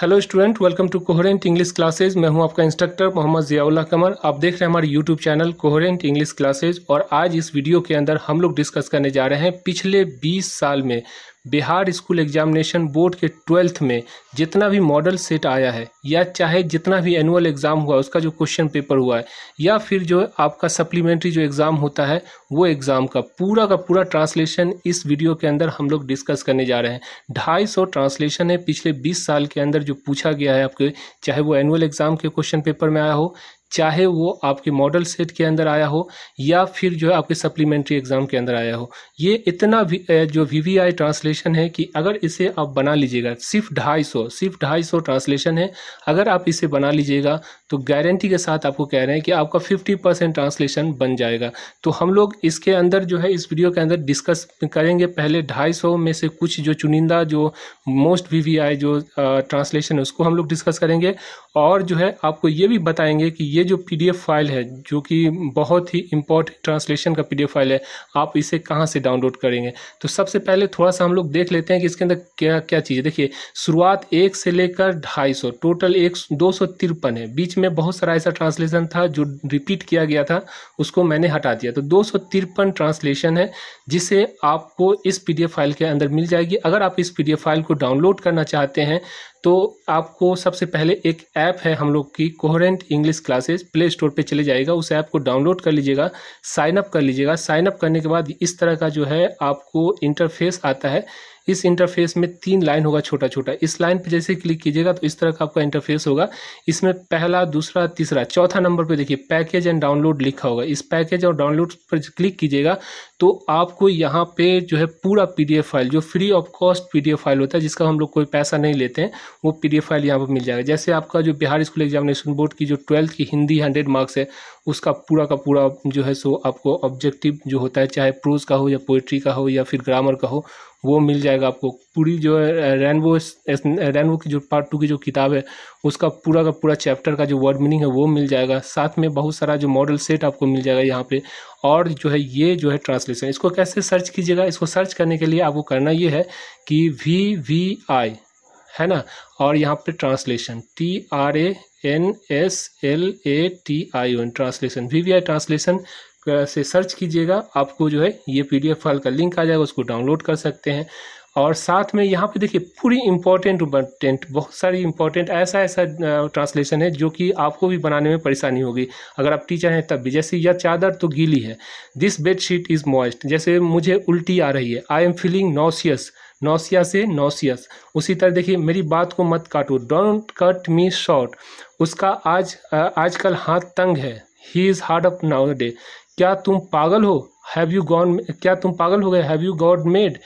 hello student welcome to coherent English classes मैं हूं आपका इंस्ट्रक्टर मोहम्मद जियाउल्ला कमर आप देख रहे हैं हमारे YouTube channel coherent English classes और आज इस वीडियो के अंदर हम लोग डिस्कस करने जा रहे हैं पिछले 20 साल में बिहार स्कूल एग्जामिनेशन बोर्ड के ट्वेल्थ में जितना भी मॉडल सेट आया है या चाहे जितना भी एनुअल एग्ज़ाम हुआ उसका जो क्वेश्चन पेपर हुआ है या फिर जो आपका सप्लीमेंट्री जो एग्ज़ाम होता है वो एग्ज़ाम का पूरा का पूरा ट्रांसलेशन इस वीडियो के अंदर हम लोग डिस्कस करने जा रहे हैं ढाई सौ ट्रांसलेशन है पिछले बीस साल के अंदर जो पूछा गया है आपके चाहे वो एनुअल एग्ज़ाम के क्वेश्चन पेपर में आया हो चाहे वो आपके मॉडल सेट के अंदर आया हो या फिर जो है आपके सप्लीमेंट्री एग्ज़ाम के अंदर आया हो ये इतना भी जो वी वी आई ट्रांसलेशन है कि अगर इसे आप बना लीजिएगा सिर्फ ढाई सौ सिर्फ ढाई सौ ट्रांसलेशन है अगर आप इसे बना लीजिएगा तो गारंटी के साथ आपको कह रहे हैं कि आपका फिफ्टी परसेंट ट्रांसलेशन बन जाएगा तो हम लोग इसके अंदर जो है इस वीडियो के अंदर डिस्कस करेंगे पहले ढाई सौ में से कुछ जो चुनिंदा जो मोस्ट वी वी आई जो ट्रांसलेशन है उसको हम लोग डिस्कस करेंगे और जो है आपको ये भी बताएंगे कि ये ये जो पी फाइल है जो कि बहुत ही इम्पोर्टेंट ट्रांसलेशन का पी फाइल है आप इसे कहाँ से डाउनलोड करेंगे तो सबसे पहले थोड़ा सा हम लोग देख लेते हैं कि इसके अंदर क्या क्या चीज़ है देखिए शुरुआत एक से लेकर ढाई सौ टोटल एक दो सौ तिरपन है बीच में बहुत सारा ऐसा ट्रांसलेशन था जो रिपीट किया गया था उसको मैंने हटा दिया तो दो सौ तिरपन ट्रांसलेशन है जिसे आपको इस पी फाइल के अंदर मिल जाएगी अगर आप इस पी फाइल को डाउनलोड करना चाहते हैं तो आपको सबसे पहले एक ऐप है हम लोग की coherent English classes Play Store पर चले जाएगा उस ऐप को डाउनलोड कर लीजिएगा साइनअप कर लीजिएगा साइनअप करने के बाद इस तरह का जो है आपको इंटरफेस आता है इस इंटरफेस में तीन लाइन होगा छोटा छोटा इस लाइन पे जैसे क्लिक कीजिएगा तो इस तरह का आपका इंटरफेस होगा इसमें पहला दूसरा तीसरा चौथा नंबर पे देखिए पैकेज एंड डाउनलोड लिखा होगा इस पैकेज और डाउनलोड पर क्लिक कीजिएगा तो आपको यहाँ पे जो है पूरा पी फाइल जो free of cost P file होता है जिसका हम लोग कोई पैसा नहीं लेते हैं वो पी फाइल यहाँ पर मिल जाएगा जैसे आपका जो बिहार स्कूल एग्जामिनेशन बोर्ड की जो ट्वेल्थ की हिंदी हंड्रेड मार्क्स है उसका पूरा का पूरा जो है सो आपको ऑब्जेक्टिव जो होता है चाहे प्रोज का हो या पोइट्री का हो या फिर ग्रामर का हो वो मिल जाएगा आपको पूरी जो है रेनबो रेनबो की जो पार्ट टू की जो किताब है उसका पूरा का पूरा चैप्टर का जो वर्ड मीनिंग है वो मिल जाएगा साथ में बहुत सारा जो मॉडल सेट आपको मिल जाएगा यहाँ पे और जो है ये जो है ट्रांसलेशन इसको कैसे सर्च कीजिएगा इसको सर्च करने के लिए आपको करना ये है कि वी वी आई है ना और यहाँ पे translation T R A N S L A T I O N translation V V I translation से सर्च कीजिएगा आपको जो है ये पी फाइल का लिंक आ जाएगा उसको डाउनलोड कर सकते हैं और साथ में यहाँ पे देखिए पूरी इम्पोर्टेंट इम्पोर्टेंट बहुत सारी इम्पोर्टेंट ऐसा ऐसा ट्रांसलेशन है जो कि आपको भी बनाने में परेशानी होगी अगर आप टीचर हैं तब भी जैसे यह चादर तो गीली है this bed sheet is moist जैसे मुझे उल्टी आ रही है I am feeling nauseous nausea से नोसियस उसी तरह देखिए मेरी बात को मत काटो डोंट कट मी शॉर्ट उसका आज आजकल हाथ तंग है he is hard up nowadays क्या तुम पागल हो हैव यू गॉन क्या तुम पागल हो गए have you got made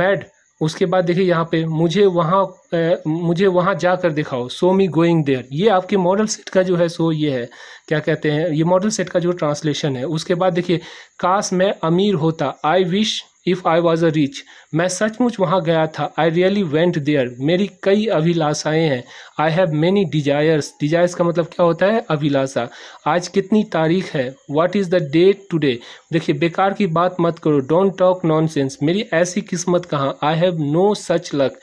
mad उसके बाद देखिए यहाँ पे मुझे वहाँ ए, मुझे वहाँ जा कर दिखाओ सो मी गोइंग देयर ये आपके मॉडल सेट का जो है सो ये है क्या कहते हैं ये मॉडल सेट का जो ट्रांसलेशन है उसके बाद देखिए काश मैं अमीर होता I wish if I was a rich मैं सचमुच वहाँ गया था आई रियली वेंट देयर मेरी कई अभिलाषाएं हैं I have many desires desires का मतलब क्या होता है अभिलाषा आज कितनी तारीख है what is the date today देखिए बेकार की बात मत करो डोंट टॉक नॉन सेंस मेरी ऐसी किस्मत कहाँ I have no such luck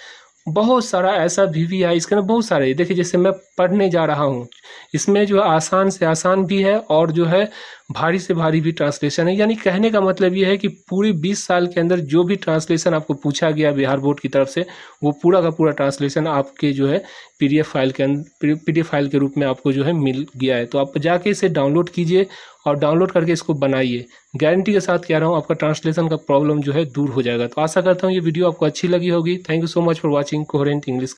बहुत सारा ऐसा भी भी है इसके अंदर बहुत सारे देखिए जैसे मैं पढ़ने जा रहा हूँ इसमें जो है आसान से आसान भी है और जो है भारी से भारी भी ट्रांसलेशन है यानी कहने का मतलब ये है कि पूरी 20 साल के अंदर जो भी ट्रांसलेशन आपको पूछा गया बिहार बोर्ड की तरफ से वो पूरा का पूरा ट्रांसलेशन आपके जो है पीडीएफ फाइल के अंदर पीडीएफ फाइल के रूप में आपको जो है मिल गया है तो आप जाके इसे डाउनलोड कीजिए और डाउनलोड करके इसको बनाइए गारंटी के साथ कह रहा हूँ आपका ट्रांसलेशन का प्रॉब्लम जो है दूर हो जाएगा तो आशा करता हूँ ये वीडियो आपको अच्छी लगी होगी thank you so much for watching coherent English